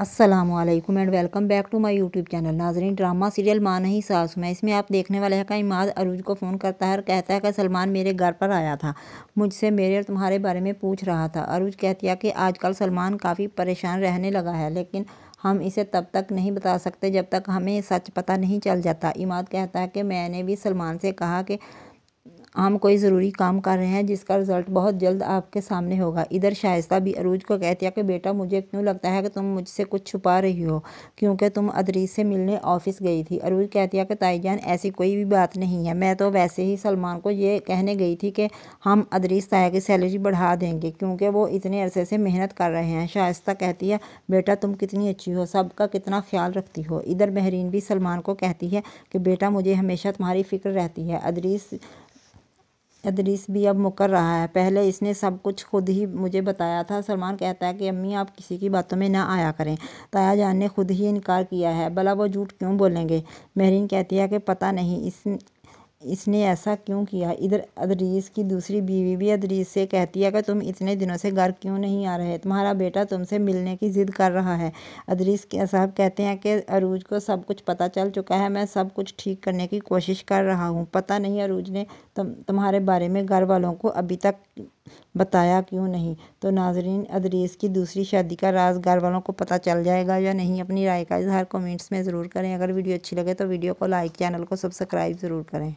Aslam and welcome back to my YouTube channel नाजरीन drama serial माँ नहीं सास में इसमें आप देखने वाले हैं का इमाद अरूज को फ़ोन करता है और कहता है कि सलमान मेरे घर पर आया था मुझसे मेरे और तुम्हारे बारे में पूछ रहा था अरूज कहती है कि आजकल सलमान काफ़ी परेशान रहने लगा है लेकिन हम इसे तब तक नहीं बता सकते जब तक हमें सच पता नहीं चल जाता इमाद कहता है कि मैंने भी सलमान से कहा कि हम कोई ज़रूरी काम कर रहे हैं जिसका रिज़ल्ट बहुत जल्द आपके सामने होगा इधर शायस्ता भी अरूज को कहती है कि बेटा मुझे क्यों लगता है कि तुम मुझसे कुछ छुपा रही हो क्योंकि तुम अदरीज से मिलने ऑफिस गई थी अरूज कहती है कि ताई जान ऐसी कोई भी बात नहीं है मैं तो वैसे ही सलमान को ये कहने गई थी कि हम अदरीज ताया की सैलरी बढ़ा देंगे क्योंकि वो इतने अरसे से मेहनत कर रहे हैं शायस्ता कहती है बेटा तुम कितनी अच्छी हो सबका कितना ख्याल रखती हो इधर महरीन भी सलमान को कहती है कि बेटा मुझे हमेशा तुम्हारी फ़िक्र रहती है अदरीस अदरीस भी अब मुकर रहा है पहले इसने सब कुछ खुद ही मुझे बताया था सलमान कहता है कि अम्मी आप किसी की बातों में ना आया करें ताया जान ने खुद ही इनकार किया है भला वो झूठ क्यों बोलेंगे महरीन कहती है कि पता नहीं इस इसने ऐसा क्यों किया इधर अदरीस की दूसरी बीवी भी अदरीस से कहती है कि तुम इतने दिनों से घर क्यों नहीं आ रहे तुम्हारा बेटा तुमसे मिलने की ज़िद कर रहा है अदरीस साहब कहते हैं कि अरूज को सब कुछ पता चल चुका है मैं सब कुछ ठीक करने की कोशिश कर रहा हूँ पता नहीं अरूज ने तुम तुम्हारे बारे में घर वालों को अभी तक बताया क्यों नहीं तो नाजरीन अदरीस की दूसरी शादी का राज घर वालों को पता चल जाएगा या नहीं अपनी राय का इजहार कमेंट्स में ज़रूर करें अगर वीडियो अच्छी लगे तो वीडियो को लाइक चैनल को सब्सक्राइब ज़रूर करें